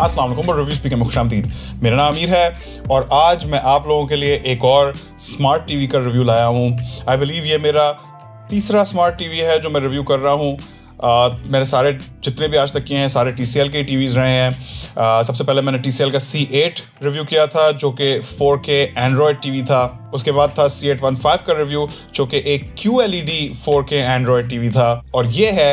Aslam review speaker में खुश आमदीद मेरा नाम अमीर है और आज मैं आप लोगों के लिए एक और स्मार्ट टीवी का रिव्यू लाया हूँ आई बिलीव ये मेरा तीसरा स्मार्ट टीवी है जो मैं रिव्यू कर रहा हूँ Uh, मेरे सारे जितने भी आज तक किए हैं सारे टी सी एल के टीवीज़ रहे हैं uh, सबसे पहले मैंने टी सी एल का सी एट रिव्यू किया था जो कि four K Android T V था उसके बाद था सी एट वन फाइव का रिव्यू जो कि एक Q L E D four K Android T V था और ये है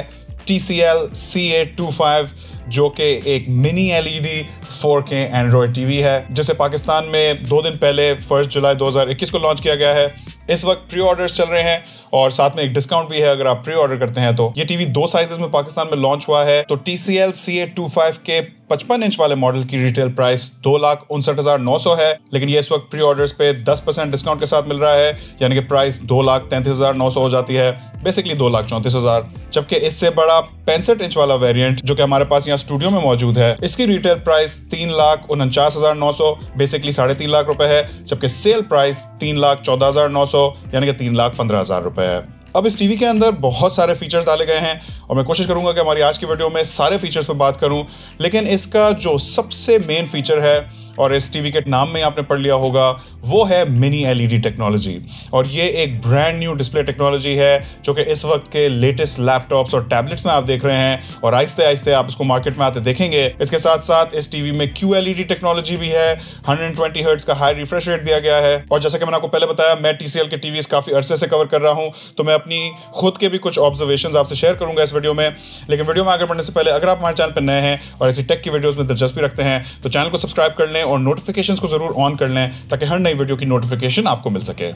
T C L C A two five जो कि एक mini LED 4K Android TV है जिसे पाकिस्तान में दो दिन पहले फर्स्ट जुलाई 2021 को लॉन्च किया गया है इस वक्त प्री ऑर्डर्स चल रहे हैं और साथ में एक डिस्काउंट भी है अगर आप प्री ऑर्डर करते हैं तो ये टीवी दो साइजेस में पाकिस्तान में लॉन्च हुआ है तो T C L C A two five के पचपन इंच वाले मॉडल की रिटेल प्राइस दो लाख उनसठ हजार नौ सौ है लेकिन ये इस वक्त प्री ऑर्डर्स पे दस परसेंट डिस्काउंट के साथ मिल रहा है यानी कि प्राइस दो लाख तैंतीस हजार नौ सौ हो जाती है बेसिकली दो लाख चौंतीस हजार जबकि इससे बड़ा पैंसठ इंच वाला वेरिएंट जो कि हमारे पास यहाँ स्टूडियो में मौजूद है इसकी रिटेल प्राइस तीन लाख उनचास हजार नौ सौ बेसिकली साढ़े तीन लाख रुपए है जबकि सेल प्राइस तीन लाख चौदह हजार नौ सौ यानी कि तीन लाख पंद्रह हजार रुपए है अब इस टीवी के अंदर बहुत सारे फीचर्स डाले गए हैं और मैं कोशिश करूंगा कि हमारी आज की वीडियो में सारे फीचर्स पर बात करूं लेकिन इसका जो सबसे मेन फीचर है और इस टीवी के नाम में आपने पढ़ लिया होगा वो है मिनी एलईडी टेक्नोलॉजी और ये एक ब्रांड न्यू डिस्प्ले टेक्नोलॉजी है जो कि इस वक्त के लेटेस्ट लैपटॉप्स और टैबलेट्स में आप देख रहे हैं और आहिस्ते आहिस्ते आप इसको मार्केट में आते देखेंगे इसके साथ साथ इस टीवी में क्यू एलईडी टेक्नोलॉजी भी है हंड्रेड ट्वेंटी का हाई रिफ्रेश रेट दिया गया है और जैसे कि मैंने आपको पहले बताया मैं टीसीएल के टीवी काफी अरसे से कवर कर रहा हूँ तो मैं अपनी खुद के भी कुछ ऑब्जर्वेशन आपसे शेयर करूंगा इस वीडियो में लेकिन वीडियो में आगे बढ़ने से पहले अगर आप हमारे चैनल पर नए हैं और ऐसी टेक की वीडियोज़ में दिलचस्पी रखते हैं तो चैनल को सब्सक्राइब कर लें और नोटिफिकेशन को जरूर ऑन कर लें ताकि हर नई वीडियो की नोटिफिकेशन आपको मिल सके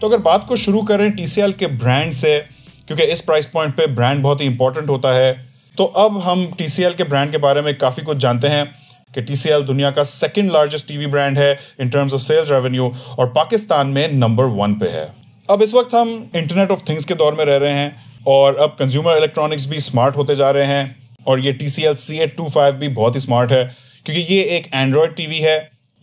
तो अगर बात को शुरू करें टी के ब्रांड से क्योंकि इस प्राइस पॉइंट पे ब्रांड बहुत ही इंपॉर्टेंट होता है तो अब हम टी के ब्रांड के बारे में काफ़ी कुछ जानते हैं कि टी दुनिया का सेकंड लार्जेस्ट टीवी ब्रांड है in terms of sales revenue और पाकिस्तान में नंबर वन पे है अब इस वक्त हम इंटरनेट ऑफ थिंग्स के दौर में रह रहे हैं और अब कंज्यूमर इलेक्ट्रॉनिक्स भी स्मार्ट होते जा रहे हैं और ये T C L C eight two five भी बहुत ही स्मार्ट है क्योंकि ये एक एंड्रॉयड टी वी है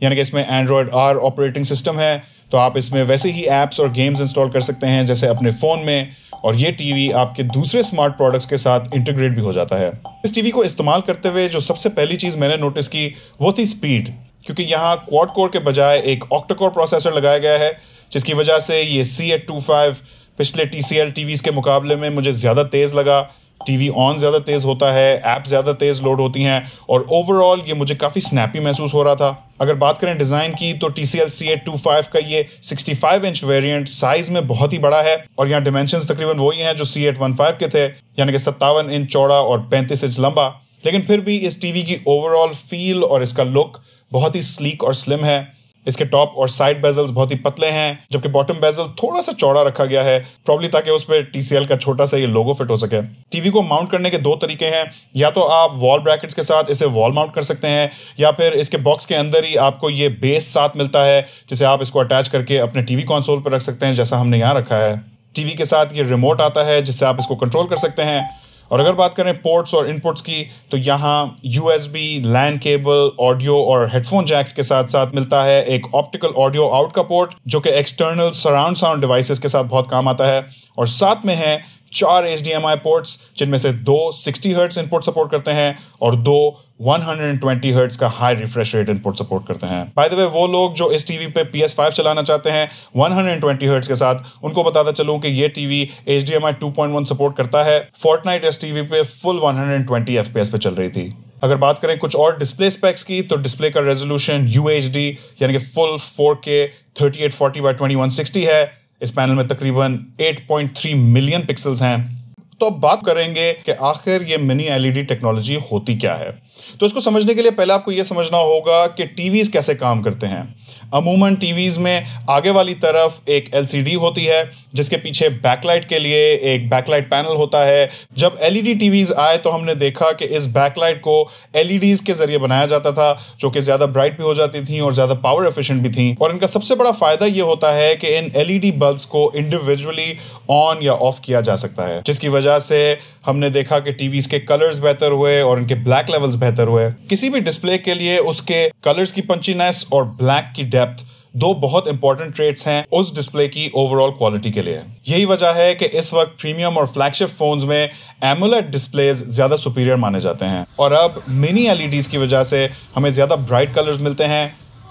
यानी कि इसमें एंड्रॉयड आर ऑपरेटिंग सिस्टम है तो आप इसमें वैसे ही ऐप्स और गेम्स इंस्टॉल कर सकते हैं जैसे अपने फ़ोन में और ये टीवी आपके दूसरे स्मार्ट प्रोडक्ट्स के साथ इंटीग्रेट भी हो जाता है इस टीवी को इस्तेमाल करते हुए जो सबसे पहली चीज़ मैंने नोटिस की वो थी स्पीड क्योंकि यहाँ क्वाड कोर के बजाय एक ऑक्टोकोर प्रोसेसर लगाया गया है जिसकी वजह से ये सी एट टू फाइव पिछले टी सी एल वी के मुकाबले में मुझे ज़्यादा तेज़ लगा टीवी ऑन ज़्यादा तेज़ होता है ऐप ज़्यादा तेज़ लोड होती हैं और ओवरऑल ये मुझे काफ़ी स्नैपी महसूस हो रहा था अगर बात करें डिज़ाइन की तो T C L C eight two five का ये sixty five inch variant size में बहुत ही बड़ा है और यहाँ डिमेंशन तकरीबन वही हैं जो सी एट वन फाइव के थे यानी कि सत्तावन इंच चौड़ा और पैंतीस इंच लंबा लेकिन फिर भी इस टीवी की ओवरऑल फील और इसका लुक बहुत ही स्लीक और स्लिम है इसके टॉप और साइड बेजल्स बहुत ही पतले हैं जबकि बॉटम बेजल थोड़ा सा चौड़ा रखा गया है प्रॉब्ली ताकि उस पर टीसीएल का छोटा सा ये लोगो फिट हो सके टीवी को माउंट करने के दो तरीके हैं या तो आप वॉल ब्रैकेट्स के साथ इसे वॉल माउंट कर सकते हैं या फिर इसके बॉक्स के अंदर ही आपको ये बेस साथ मिलता है जिसे आप इसको अटैच करके अपने टीवी कॉन्सोल पर रख सकते हैं जैसा हमने यहाँ रखा है टीवी के साथ ये रिमोट आता है जिससे आप इसको कंट्रोल कर सकते हैं और अगर बात करें पोर्ट्स और इनपुट्स की तो यहाँ U S B LAN cable audio और हेडफोन जैक्स के साथ साथ मिलता है एक ऑप्टिकल ऑडियो आउट का पोर्ट जो कि एक्सटर्नल सराउंड साउंड डिवाइसेस के साथ बहुत काम आता है और साथ में है चार H D M I ports जिनमें से दो सिक्सटी हर्ट्स इनपुट सपोर्ट करते हैं और दो one hundred and twenty hertz का high refresh rate input support करते हैं बाय द वे वो लोग जो इस टीवी पे पी एस फाइव चलाना चाहते हैं one hundred and twenty hertz के साथ उनको बताता चलूं कि ये टीवी पॉइंट वन सपोर्ट करता है फोर्ट नाइट इस टीवी पे full one hundred and twenty F P S पे चल रही थी अगर बात करें कुछ और डिस्प्ले स्पेक्स की तो डिस्प्ले का रेजोल्यूशन यू एच डी यानी कि full four K thirty eight forty by twenty one sixty है इस पैनल में तकरीबन 8.3 मिलियन पिक्सल्स हैं तो अब बात करेंगे कि आखिर ये मिनी एलईडी टेक्नोलॉजी होती क्या है तो इसको समझने के लिए पहले आपको ये समझना होगा कि टीवीज़ कैसे काम करते हैं अमूमन टीवीज़ में आगे वाली तरफ एक एलसीडी होती है जिसके पीछे बैकलाइट के लिए एक बैकलाइट पैनल होता है जब एलईडी टीवीज़ आए तो हमने देखा कि इस बैकलाइट को एलईडीज़ के ज़रिए बनाया जाता था जो कि ज़्यादा ब्राइट भी हो जाती थी और ज़्यादा पावर एफिशिएंट भी थी और इनका सबसे बड़ा फ़ायदा यह होता है कि इन एलईडी बल्ब्स को इंडिविजुअली ऑन या ऑफ किया जा सकता है जिसकी वजह वजह से हमने देखा कि टीवीज के कलर्स बेहतर हुए और इनके ब्लैक लेवल्स बेहतर हुए किसी भी डिस्प्ले के लिए उसके कलर्स की पंचीनेस और ब्लैक की डेप्थ दो बहुत इंपॉर्टेंट ट्रेट्स हैं उस डिस्प्ले की ओवरऑल क्वालिटी के लिए यही वजह है कि इस वक्त प्रीमियम और फ्लैगशिप फोन्स में एमुलेट डिस्प्लेज ज्यादा सुपीरियर माने जाते हैं और अब मिनी एलईडीज e की वजह से हमें ज्यादा ब्राइट कलर्स मिलते हैं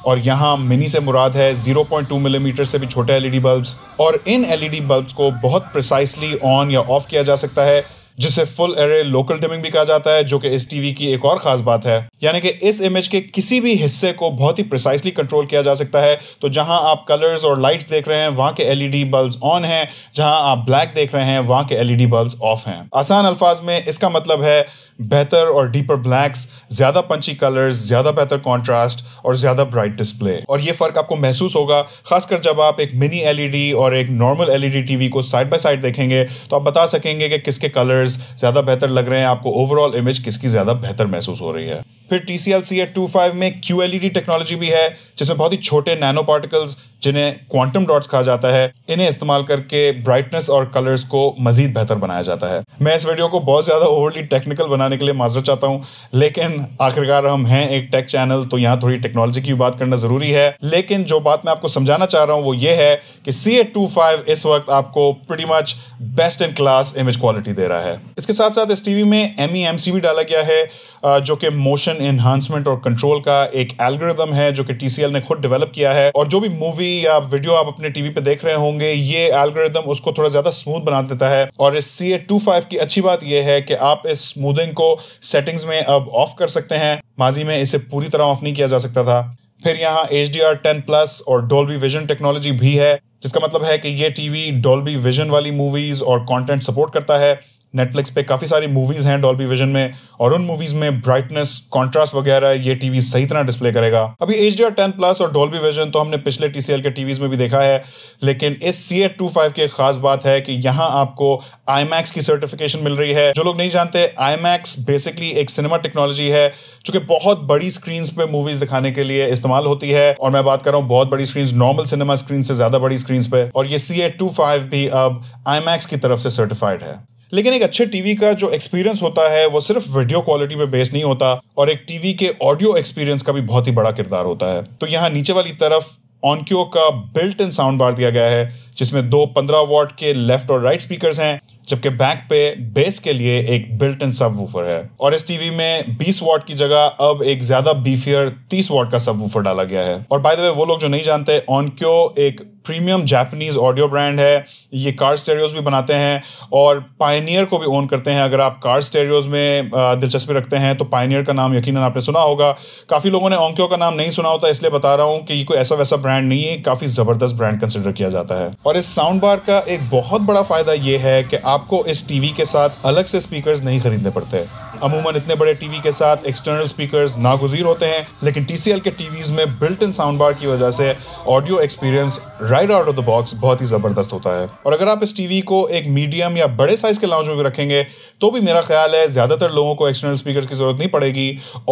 और यहाँ मिनी से मुराद है 0.2 मिलीमीटर mm से भी छोटे एलईडी बल्ब्स e और इन एलईडी बल्ब्स e को बहुत प्रिसाइसली ऑन या ऑफ किया जा सकता है जिसे फुल एरे लोकल डिमिंग भी कहा जाता है जो कि इस टीवी की एक और खास बात है यानी कि इस इमेज के किसी भी हिस्से को बहुत ही प्रिसाइसली कंट्रोल किया जा सकता है तो जहां आप कलर्स और लाइट्स देख रहे हैं वहां के एलईडी बल्ब्स ऑन हैं जहां आप ब्लैक देख रहे हैं वहां के एलईडी बल्ब्स ऑफ हैं आसान अल्फाज में इसका मतलब है बेहतर और डीपर ब्लैक्स ज़्यादा पंची कलर्स ज़्यादा बेहतर कॉन्ट्रास्ट और ज़्यादा ब्राइट डिस्प्ले और ये फ़र्क आपको महसूस होगा खासकर जब आप एक मिनी एलईडी और एक नॉर्मल एलईडी टीवी को साइड बाय साइड देखेंगे तो आप बता सकेंगे कि किसके कलर्स ज़्यादा बेहतर लग रहे हैं आपको ओवरऑल इमेज किसकी ज़्यादा बेहतर महसूस हो रही है फिर T C L C eight two five में Q L E D technology भी है जिसमें बहुत ही छोटे नैनो पार्टिकल्स जिन्हें क्वांटम डॉट्स कहा जाता है इन्हें इस्तेमाल करके ब्राइटनेस और कलर्स को मजीद बेहतर बनाया जाता है मैं इस वीडियो को बहुत ज़्यादा ओवरली टेक्निकल बनाने के लिए माजर चाहता हूँ लेकिन आखिरकार हम हैं एक टेक चैनल तो यहाँ थोड़ी टेक्नोलॉजी की बात करना ज़रूरी है लेकिन जो बात मैं आपको समझाना चाह रहा हूँ वो ये है कि सी एट टू फाइव इस वक्त आपको pretty much best in class image quality दे रहा है इसके साथ साथ इस टीवी में एम ई एम सी भी डाला गया है जो कि मोशन डिटेक्शन एनहांसमेंट और कंट्रोल का एक एल्गोरिदम है जो कि टीसीएल ने खुद डेवलप किया है और जो भी मूवी या वीडियो आप अपने टीवी पे देख रहे होंगे ये एल्गोरिदम उसको थोड़ा ज्यादा स्मूथ बना देता है और इस सी की अच्छी बात यह है कि आप इस स्मूदिंग को सेटिंग्स में अब ऑफ कर सकते हैं माजी में इसे पूरी तरह ऑफ नहीं किया जा सकता था फिर यहाँ H D R ten plus और डोल्बी विजन टेक्नोलॉजी भी है जिसका मतलब है कि ये टीवी डोल्बी विजन वाली मूवीज और कंटेंट सपोर्ट करता है नेटफ्लिक्स पे काफ़ी सारी मूवीज़ हैं डॉल्बी विजन में और उन मूवीज़ में ब्राइटनेस कॉन्ट्रास्ट वगैरह ये टीवी सही तरह डिस्प्ले करेगा अभी एच डी टेन प्लस और डॉल्बी विजन तो हमने पिछले टी के टीवीज़ में भी देखा है लेकिन इस सी एट टू फाइव की खास बात है कि यहाँ आपको आई मैक्स की सर्टिफिकेशन मिल रही है जो लोग नहीं जानते आई मैक्स बेसिकली एक सिनेमा टेक्नोलॉजी है जो कि बहुत बड़ी स्क्रीन पे मूवीज दिखाने के लिए इस्तेमाल होती है और मैं बात कर रहा हूँ बहुत बड़ी स्क्रीन नॉर्मल सिनेमा स्क्रीन से ज्यादा बड़ी स्क्रीन पे और ये सी एट टू फाइव भी अब आई की तरफ से सर्टिफाइड है लेकिन एक अच्छे टीवी का जो एक्सपीरियंस होता है वो सिर्फ वीडियो क्वालिटी पे बेस नहीं होता और एक टीवी के ऑडियो एक्सपीरियंस का भी बहुत ही बड़ा किरदार होता है तो यहाँ नीचे वाली तरफ ऑनक्यो का बिल्ट इन साउंड बार दिया गया है जिसमें दो पंद्रह वॉट के लेफ्ट और राइट स्पीकर हैं जबकि बैक पे बेस के लिए एक बिल्ट इन सब है और इस टीवी में 20 वॉट की जगह अब एक ज्यादा बीफियर 30 वॉट का सब डाला गया है और बाय द वे वो लोग जो नहीं जानते ऑनक्यो एक प्रीमियम जापानीज ऑडियो ब्रांड है ये कार स्टेरियोज भी बनाते हैं और पायनियर को भी ओन करते हैं अगर आप कार स्टेरियोज में दिलचस्पी रखते हैं तो पायनियर का नाम यकीन आपने सुना होगा काफ़ी लोगों ने ओंक्यो का नाम नहीं सुना होता इसलिए बता रहा हूँ कि ये कोई ऐसा वैसा ब्रांड नहीं है काफ़ी ज़बरदस्त ब्रांड कंसिडर किया जाता है और इस साउंड बार का एक बहुत बड़ा फ़ायदा ये है कि आपको इस टीवी के साथ अलग से स्पीकर नहीं खरीदने पड़ते अमूमन इतने बड़े टीवी के साथ एक्सटर्नल स्पीकर्स नागुजीर होते हैं लेकिन टी के टीवीज़ में बिल्ट इन साउंड बार की वजह से audio experience right out of the box बहुत ही ज़बरदस्त होता है और अगर आप इस टीवी को एक मीडियम या बड़े साइज़ के लाउंज में भी रखेंगे तो भी मेरा ख्याल है ज़्यादातर लोगों को एक्सटर्नल स्पीकर की ज़रूरत नहीं पड़ेगी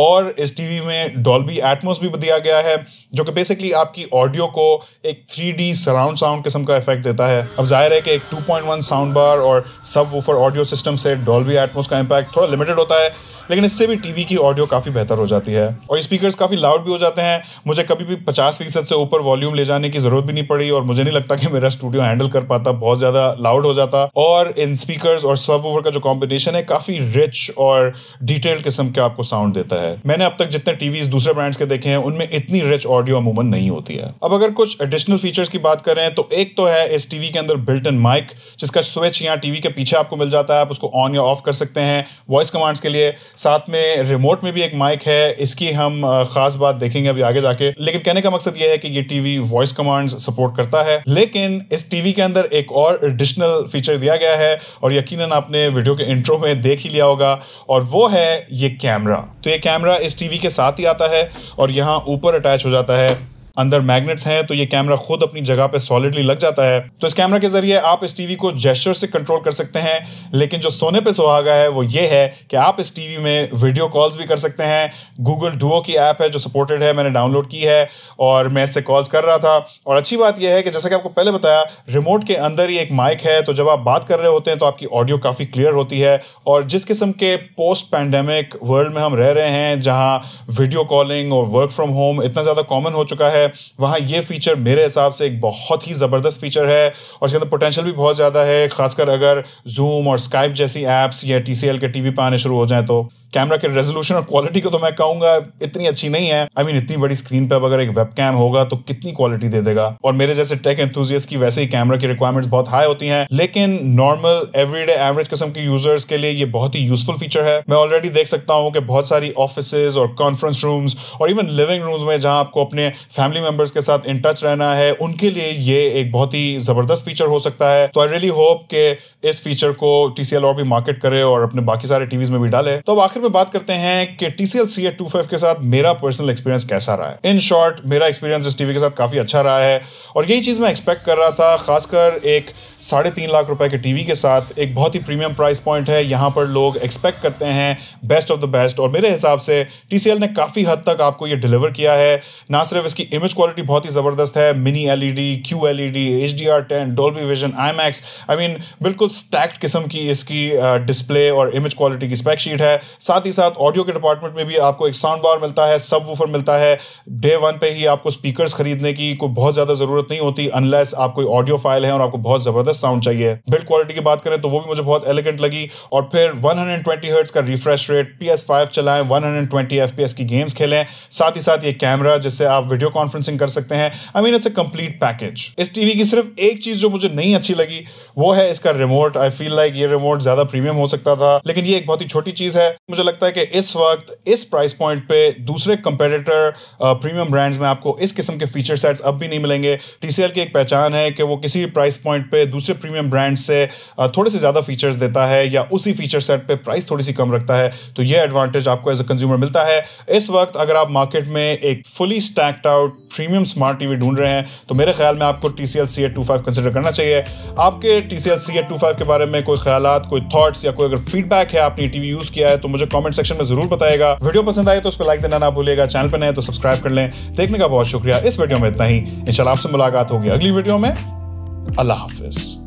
और इस टीवी में डॉल्बी एटमोस भी दिया गया है जो कि बेसिकली आपकी ऑडियो को एक थ्री सराउंड साउंड किस्म का इफेक्ट देता है अब जाहिर है कि एक टू साउंड बार और सब वूफर ऑडियो सिस्टम से डॉल्बी एटमोस का इम्पैक्ट थोड़ा लिमिटेड होता है होता है लेकिन इससे भी टीवी की ऑडियो काफ़ी बेहतर हो जाती है और स्पीकर काफ़ी लाउड भी हो जाते हैं मुझे कभी भी पचास फीसद से ऊपर वॉल्यूम ले जाने की जरूरत भी नहीं पड़ी और मुझे नहीं लगता कि मेरा स्टूडियो हैंडल कर पाता बहुत ज़्यादा लाउड हो जाता और इन स्पीकर और सब का जो कॉम्बिनेशन है काफ़ी रिच और डिटेल्ड किस्म के आपको साउंड देता है मैंने अब तक जितने टीवी दूसरे ब्रांड्स के देखे हैं उनमें इतनी रिच ऑडियो अमूमन नहीं होती है अब अगर कुछ एडिशनल फीचर्स की बात करें तो एक तो है इस टीवी के अंदर बिल्ट इन माइक जिसका स्विच यहाँ टीवी के पीछे आपको मिल जाता है आप उसको ऑन या ऑफ कर सकते हैं वॉइस कमांड्स के लिए साथ में रिमोट में भी एक माइक है इसकी हम खास बात देखेंगे अभी आगे जाके लेकिन कहने का मकसद यह है कि ये टीवी वॉइस कमांड्स सपोर्ट करता है लेकिन इस टीवी के अंदर एक और एडिशनल फीचर दिया गया है और यकीनन आपने वीडियो के इंट्रो में देख ही लिया होगा और वो है ये कैमरा तो ये कैमरा इस टीवी के साथ ही आता है और यहाँ ऊपर अटैच हो जाता है अंदर मैग्नेट्स हैं तो ये कैमरा खुद अपनी जगह पे सॉलिडली लग जाता है तो इस कैमरा के जरिए आप इस टीवी को जेस्टर से कंट्रोल कर सकते हैं लेकिन जो सोने पे सुहागा है वो ये है कि आप इस टीवी में वीडियो कॉल्स भी कर सकते हैं गूगल डुओ की ऐप है जो सपोर्टेड है मैंने डाउनलोड की है और मैं इससे कॉल्स कर रहा था और अच्छी बात यह है कि जैसा कि आपको पहले बताया रिमोट के अंदर ही एक माइक है तो जब आप बात कर रहे होते हैं तो आपकी ऑडियो काफ़ी क्लियर होती है और जिस किस्म के पोस्ट पैंडेमिक वर्ल्ड में हम रह रहे हैं जहाँ वीडियो कॉलिंग और वर्क फ्रॉम होम इतना ज़्यादा कॉमन हो चुका है है वहाँ ये फीचर मेरे हिसाब से एक बहुत ही ज़बरदस्त फीचर है और इसके अंदर पोटेंशियल भी बहुत ज़्यादा है खासकर अगर जूम और स्काइप जैसी ऐप्स या टी के टी वी पे आने शुरू हो जाएँ तो कैमरा के रेजोल्यूशन और क्वालिटी को तो मैं कहूंगा इतनी अच्छी नहीं है आई I मीन mean, इतनी बड़ी स्क्रीन पर अगर एक कैम होगा तो कितनी क्वालिटी दे देगा और मेरे जैसे टेक एंथुजियस की वैसे ही कैमरा की रिक्वायरमेंट्स बहुत हाई होती हैं लेकिन नॉर्मल एवरीडे एवरेज किस्म के यूजर्स के लिए ये बहुत ही यूजफुल फीचर है मैं ऑलरेडी देख सकता हूँ कि बहुत सारी ऑफिस और कॉन्फ्रेंस रूम्स और इवन लिविंग रूम्स में जहाँ आपको अपने फैमिली मेंबर्स के साथ इन टच रहना है उनके लिए ये एक बहुत ही जबरदस्त फीचर हो सकता है तो आई रियली होप के इस फीचर को टीसीएल और भी मार्केट करे और अपने बाकी सारे टीवीज में भी डाले तो आखिर पे बात करते हैं कि TCL सी टू फाइव के साथ मेरा पर्सनल एक्सपीरियंस कैसा रहा है इन शॉर्ट मेरा एक्सपीरियंस इस टीवी के साथ काफ़ी अच्छा रहा है और यही चीज़ मैं एक्सपेक्ट कर रहा था खासकर एक साढ़े तीन लाख रुपए के टीवी के साथ एक बहुत ही प्रीमियम प्राइस पॉइंट है यहाँ पर लोग एक्सपेक्ट करते हैं बेस्ट ऑफ द बेस्ट और मेरे हिसाब से टी ने काफ़ी हद तक आपको ये डिलीवर किया है ना सिर्फ इसकी इमेज क्वालिटी बहुत ही ज़बरदस्त है mini L E D Q L E D H D R ten Dolby vision IMAX I mean बिल्कुल स्टैक्ट किस्म की इसकी डिस्प्ले और इमेज क्वालिटी की स्पेक्शीट है साथ ही साथ ऑडियो के डिपार्टमेंट में भी आपको एक साउंड बार मिलता है सब वूफर मिलता है डे वन पे ही आपको स्पीकर्स खरीदने की कोई बहुत ज़्यादा ज़रूरत नहीं होती अनलेस आप कोई ऑडियो फाइल है और आपको बहुत ज़बरदस्त जबरदस्त साउंड चाहिए बिल्ड क्वालिटी की बात करें तो वो भी मुझे बहुत एलिगेंट लगी और फिर 120 हर्ट्ज का रिफ्रेश रेट PS5 चलाएं 120 FPS की गेम्स खेलें साथ ही साथ ये कैमरा जिससे आप वीडियो कॉन्फ्रेंसिंग कर सकते हैं I mean it's a complete package इस टीवी की सिर्फ एक चीज जो मुझे नहीं अच्छी लगी वो है इसका रिमोट आई फील लाइक ये रिमोट ज्यादा प्रीमियम हो सकता था लेकिन ये एक बहुत ही छोटी चीज है मुझे लगता है कि इस वक्त इस प्राइस पॉइंट पे दूसरे कंपेटिटर प्रीमियम ब्रांड्स में आपको इस किस्म के फीचर सेट्स अब भी नहीं मिलेंगे टीसीएल की एक पहचान है कि वो किसी भी प्राइस पॉइंट पे दूसरे दूसरे प्रीमियम ब्रांड से थोड़े से ज़्यादा फीचर्स देता है या उसी फीचर सेट पे प्राइस थोड़ी सी कम रखता है तो ये एडवांटेज आपको एज अ कंज्यूमर मिलता है इस वक्त अगर आप मार्केट में एक fully stacked out premium smart TV ढूंढ रहे हैं तो मेरे ख्याल में आपको T C L C eight two five consider करना चाहिए आपके T C L C eight two five के बारे में कोई ख्याल कोई थॉट्स या कोई अगर फीडबैक है आपने टीवी यूज़ किया है तो मुझे कॉमेंट सेक्शन में ज़रूर बताएगा वीडियो पसंद आए तो उस पर लाइक देना ना भूलेगा चैनल पर नए तो सब्सक्राइब कर लें देखने का बहुत शुक्रिया इस वीडियो में इतना ही इंशाल्लाह आपसे मुलाकात होगी अगली वीडियो में अल्लाह हाफिज़